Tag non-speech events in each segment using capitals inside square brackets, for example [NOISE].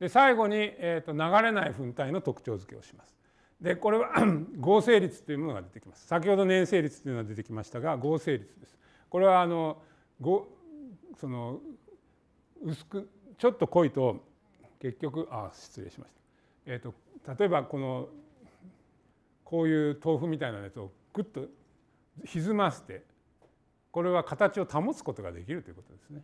で最後に、えー、と流れない粉体の特徴付けをします。でこれは [CLEARS THROAT] 合成率というものが出てきます。先ほど粘性率というのが出てきましたが合成率です。これはあのその薄くちょっと濃いと結局あ失礼しました。えーと、例えばこのこういう豆腐みたいなやつをぐっと歪ませてこれは形を保つことができるということですね。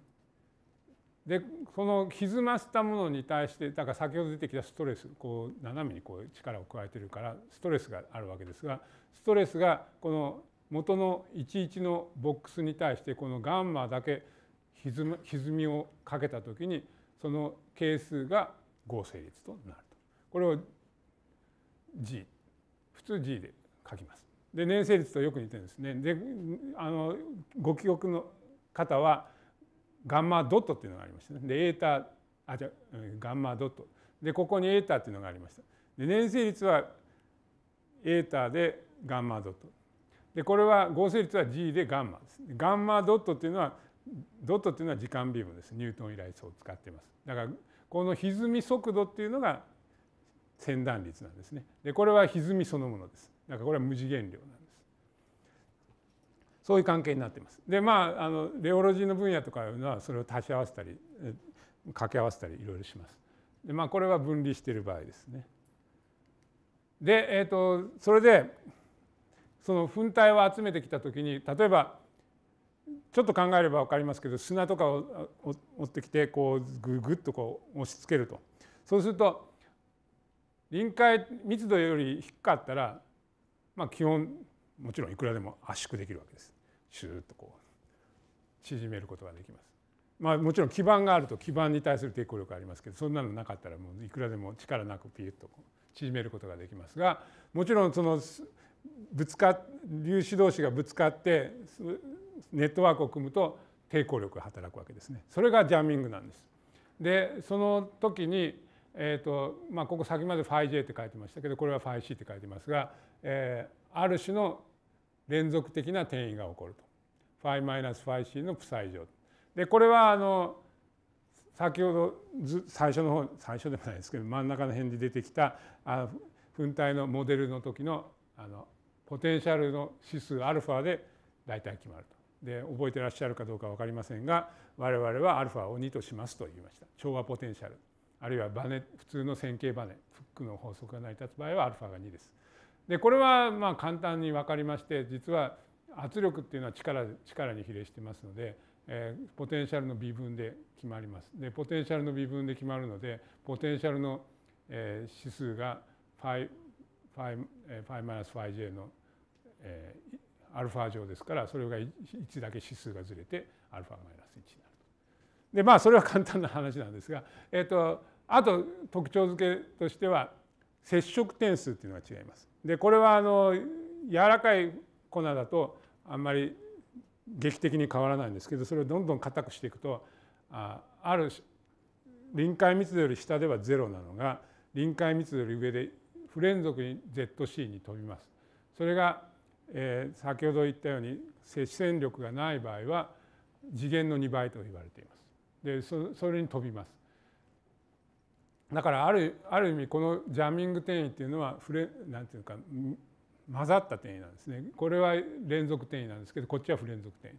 でその歪ませたものに対してだから先ほど出てきたストレスこう斜めにこう力を加えてるからストレスがあるわけですがストレスがこの元の11のボックスに対してこのガンマだけ歪みをかけた時にその係数が合成率となるとこれを G 普通 G で書きます。で年成率とよく似てるんですね。であのご記憶の方はガンマドットっていうのがありましたね。でエータあじゃガンマドットでここにエータっていうのがありました。で年成率はエータでガンマドットでこれは合成率は G でガンマです。ガンマドットっていうのはドットっていうのは時間微分です。ニュートン以来そう使っています。だからこの歪み速度っていうのが先断率なんですね。でこれは歪みそのものです。だからこれは無次元量なんです。そういう関係になってます。でまああのレオロジーの分野とかいうのはそれを足し合わせたり掛け合わせたりいろいろします。でまあこれは分離している場合ですね。で、えーと、それでその粉体を集めてきた時に例えばちょっと考えれば分かりますけど砂とかを持ってきてこうググッとこう押し付けるとそうすると臨界密度より低かったらまあ基本もちろんいくらでも圧縮できるわけですシューッとこう縮めることができますまあもちろん基盤があると基盤に対する抵抗力ありますけどそんなのなかったらもういくらでも力なくピュッと縮めることができますがもちろんそのぶつか粒子同士がぶつかってネットワークを組むと抵抗力が働くわけですねそれがジャミングなんです。でその時にえーとまあ、ここ先までファ φJ って書いてましたけどこれはファ φC って書いてますが、えー、ある種の連続的な転移が起こると φ-φc の負債上でこれはあの先ほど最初の方最初でもないですけど真ん中の辺で出てきたあ噴体のモデルの時のあのポテンシャルの指数アルファで大体決まると。で覚えてらっしゃるかどうか分かりませんが我々はアルファを2としますと言いました調和ポテンシャルあるいはバネ普通の線形バネフックの法則が成り立つ場合はアルファが2です。でこれはまあ簡単に分かりまして実は圧力っていうのは力力に比例してますので、えー、ポテンシャルの微分で決まります。でポテンシャルの微分で決まるのでポテンシャルの、えー、指数が φ-φj の、えー、アルファ乗ですからそれが1だけ指数がずれてアルファマイナス1になると。でまあそれは簡単な話なんですが、えーと、とあと特徴付けとしては接触点数っていうのが違います。でこれはあの柔らかい粉だとあんまり劇的に変わらないんですけどそれをどんどん硬くしていくとあある臨界密度より下ではゼロなのが臨界密度より上で不連続に ZC に飛びます。それが、えー、先ほど言ったように接線力がない場合は次元の2倍と言われています。でそそれに飛びます。だからあるある意味このジャミング転移っていうのは触れなんていうか混ざった転移なんですねこれは連続転移なんですけどこっちは不連続転移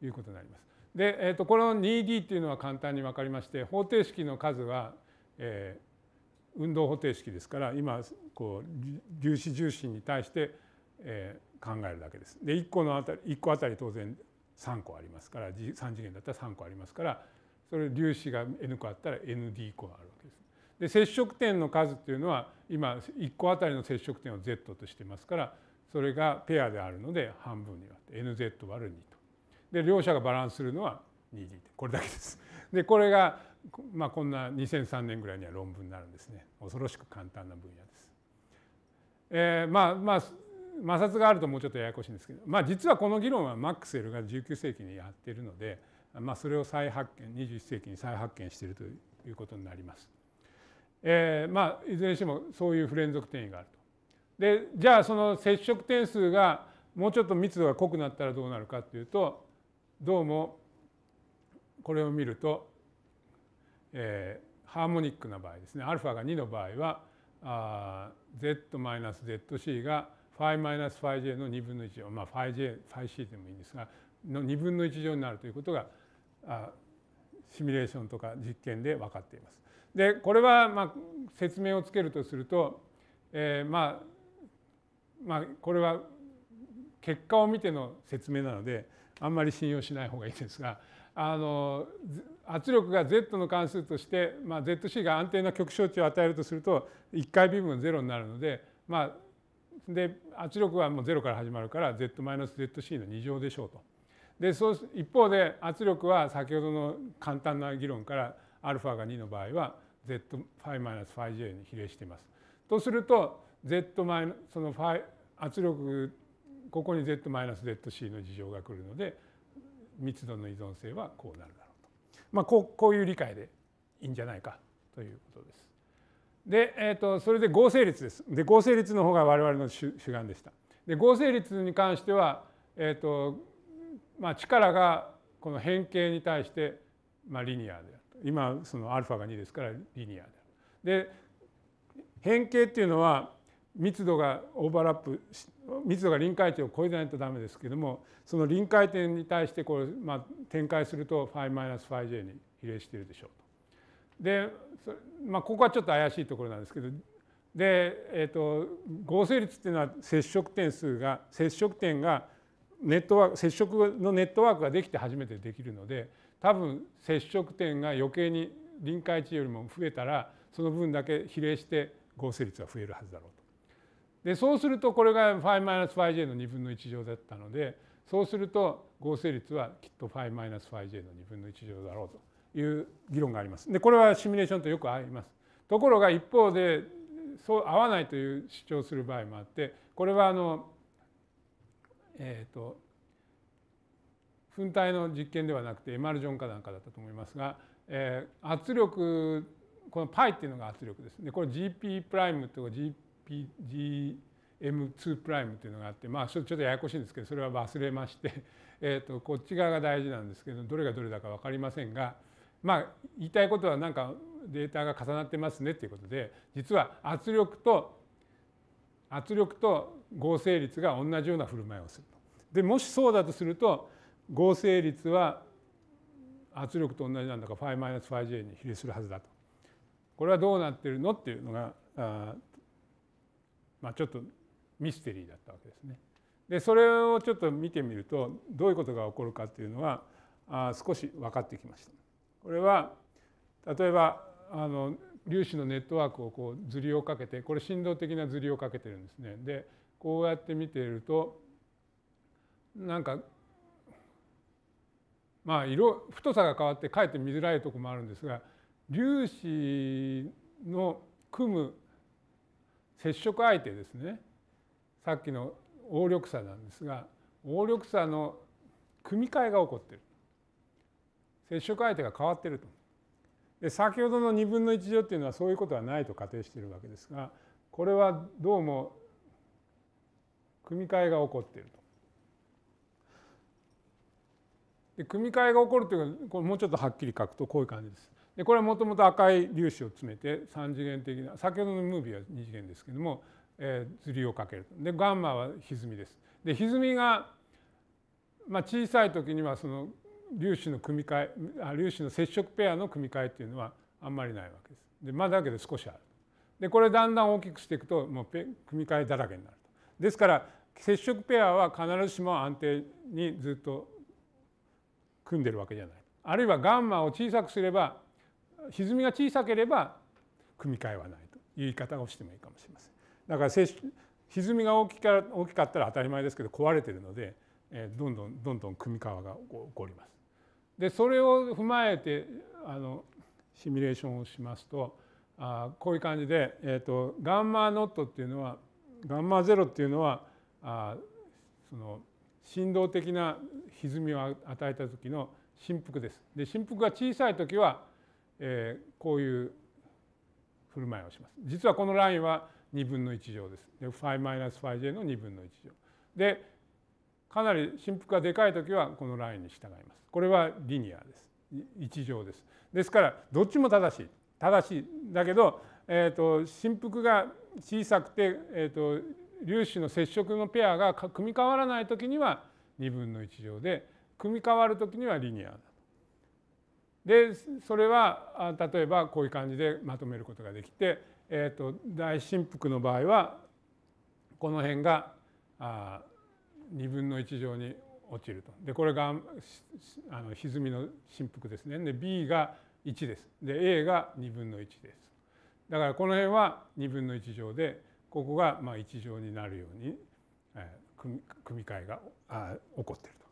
ということになります。で、えー、とこの 2D っていうのは簡単に分かりまして方程式の数は、えー、運動方程式ですから今こう粒子重心に対して、えー、考えるだけです。で1個のあたり1個あたり当然3個ありますから3次元だったら3個ありますからそれ粒子が n 個あったら nd 個あるわけです。で接触点の数っていうのは今1個あたりの接触点を z としてますからそれがペアであるので半分に割って nz ÷ 2と。で両者がバランスするのは 2D これだけです。でこれが、まあ、こんな2003年ぐらいには論文になるんですね恐ろしく簡単な分野です。えー、まあまあ摩擦があるともうちょっとややこしいんですけど、まあ、実はこの議論はマックスウェルが19世紀にやっているので、まあ、それを再発見21世紀に再発見しているということになります。えー、まあいずれにしてもそういう不連続転移があると。でじゃあその接触点数がもうちょっと密度が濃くなったらどうなるかっていうとどうもこれを見ると、えー、ハーモニックな場合ですね α が2の場合はあ z-zc が φ-φj の2分の1乗、まあ、φj、φc でもいいんですがの2分の1乗になるということがあシミュレーションとか実験で分かっています。でこれはまあ説明をつけるとすると、えー、まあまあこれは結果を見ての説明なのであんまり信用しない方がいいですがあの圧力が Z の関数として、まあ、ZC が安定な極小値を与えるとすると1回微分0になるので,、まあ、で圧力はもう0から始まるから Z-ZC の2乗でしょうと。でそう一方で圧力は先ほどの簡単な議論からアルファが2の場合は z5-φj に比例しています。とすると z マイナそのファイ圧力ここに z-zc の事情が来るので密度の依存性はこうなるだろうと、まあ、こうこういう理解でいいんじゃないかということです。で、えーと、とそれで合成率です。で合成率の方が我々の主主眼でした。で合成率に関しては、えーとまあ、力がこの変形に対して、まあ、リニアである。今そのァが2ですからリニアでで変形っていうのは密度がオーバーラップ密度が臨界点を超えないとダメですけどもその臨界点に対してこれまあ、展開すると φ-φj に比例しているでしょうと。で、まあ、ここはちょっと怪しいところなんですけどで、えーと合成率っていうのは接触点数が接触点がネットワーク接触のネットワークができて初めてできるので多分接触点が余計に臨界値よりも増えたらその分だけ比例して合成率は増えるはずだろうと。でそうするとこれが φ 5 j の2分の1乗だったのでそうすると合成率はきっと φ 5 j の2分の1乗だろうという議論があります。でこれはシミュレーションとよく合います。ところが一方でそう合わないという主張する場合もあってこれはあのえっ、ー、と噴体の実験ではなくてエマルジョンかなんかだったと思いますが、えー、圧力この π っていうのが圧力です。でこれ GP プライムと g g M2 プライムというのがあって、まあ、ちょっとややこしいんですけどそれは忘れまして [LAUGHS] えとこっち側が大事なんですけどどれがどれだか分かりませんが、まあ、言いたいことはなんかデータが重なってますねっていうことで実は圧力と圧力と合成率が同じような振る舞いをすると。でもしそうだとすると合成率は圧力と同じなんだから 5-5j に比例するはずだとこれはどうなっているのっていうのがあまあちょっとミステリーだったわけですね。でそれをちょっと見てみるとどういうことが起こるかっていうのはあ少し分かってきました。これは例えばあの粒子のネットワークをこうずりをかけてこれ振動的なずりをかけてるんですね。でこうやって見ているとなんかまあ色太さが変わってかえって見づらいとこもあるんですが粒子の組む接触相手ですねさっきの応緑差なんですが応力差の組み替えが起こってる接触相手が変わってるとで先ほどの2分の1乗っていうのはそういうことはないと仮定しているわけですがこれはどうも組み替えが起こっていると。で組み替えが起こるというこれもうちょっとはっきり書くとこういう感じです。でこれはもともと赤い粒子を詰めて3次元的な先ほどのムービーは2次元ですけども、えー、ずりをかけるでガンマは歪みです。で歪みが、まあ、小さい時にはその粒子の組み替え粒子の接触ペアの組み替えっていうのはあんまりないわけです。でまあ、だけど少しある。でこれだんだん大きくしていくともう組み替えだらけになると。ですから接触ペアは必ずしも安定にずっと組んでるわけじゃない。あるいはガンマを小さくすれば歪みが小さければ組み替えはないという言い方をしてもいいかもしれません。だから歪みが大きかったら当たり前ですけど壊れてるのでどんどんどんどん組み替わが起こります。でそれを踏まえてあのシミュレーションをしますとあこういう感じで、えーとガンマノットっていうのはガンマゼロっていうのはあその振動的な歪みを与えた時の振幅です。で振幅が小さい時は、えー、こういう振る舞いをします。実はこのラインは2分の1乗です。で 5-5j の2分の1乗。でかなり振幅がでかい時はこのラインに従います。これはリニアです。1乗です。ですからどっちも正しい。正しい。だけど、えーと、振幅が小さくて、えーと粒子の接触のペアが組み替わらない時には2分の1乗で組み替わる時にはリニアだと。でそれは例えばこういう感じでまとめることができて、えーと、と大振幅の場合はこの辺があ2分の1乗に落ちると。でこれがあの歪みの振幅ですね。で B が1です。で A が2分の1です。だからこの辺は2分の1乗でここがまあ一乗になるように組み替えが起こっていると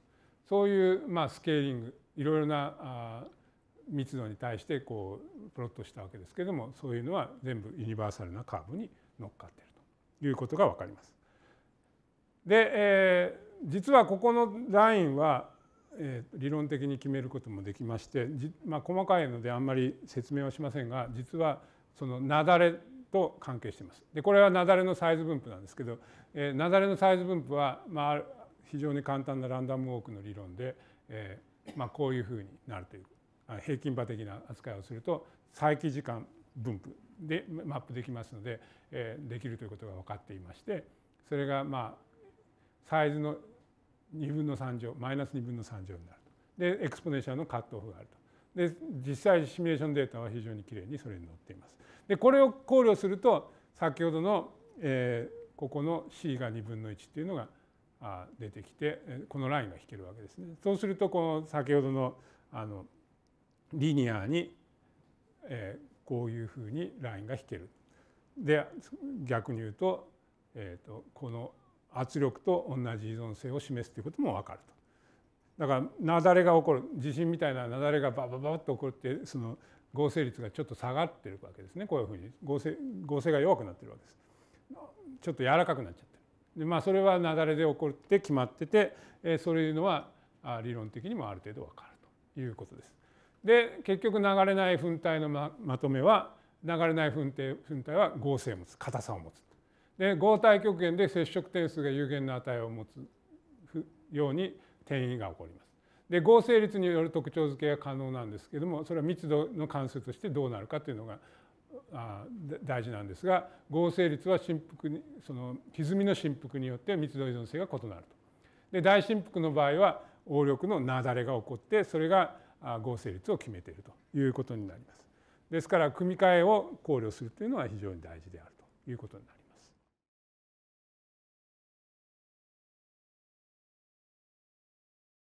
そういうまあスケーリングいろいろな密度に対してこうプロットしたわけですけれどもそういうのは全部ユニバーサルなカーブに乗っかっているということが分かります。で、えー、実はここのラインは、えー、理論的に決めることもできましてまあ、細かいのであんまり説明はしませんが実はそのなだれと関係しています。でこれは雪崩のサイズ分布なんですけど、えー、雪崩のサイズ分布は、まあ、非常に簡単なランダムウォークの理論で、えーまあ、こういうふうになるという平均場的な扱いをすると再帰時間分布でマップできますので、えー、できるということが分かっていましてそれがまあサイズの2分の3乗マイナス2分の3乗になるとでエクスポネーシャルのカットオフがあるとで実際シミュレーションデータは非常にきれいにそれに載っています。でこれを考慮すると先ほどの、えー、ここの C が2分の1っていうのが出てきてこのラインが引けるわけですね。そうするとこの先ほどのあのリニアに、えー、こういうふうにラインが引ける。で逆に言うと,、えーと、とこの圧力と同じ依存性を示すということも分かると。だから雪崩が起こる地震みたいな雪崩がバババッと起こってその合成率がちょっと下がってるわけですねこういうふうに合成合成が弱くなってるわけです。ちょっと柔らかくなっちゃってる。でまあそれは雪崩で起こって決まってて、えそういうのは理論的にもある程度わかるということです。で結局流れない粉体のままとめは流れない粉体噴帯は合成を持つ硬さを持つ。で合体極限で接触点数が有限の値を持つように転移が起こります。で合成率による特徴付けが可能なんですけどもそれは密度の関数としてどうなるかというのが大事なんですが合成率は振幅にその歪みの振幅によって密度依存性が異なると。で大振幅の場合は応力の雪崩が起こってそれが合成率を決めているということになります。ですから組み替えを考慮するというのは非常に大事であるということになります。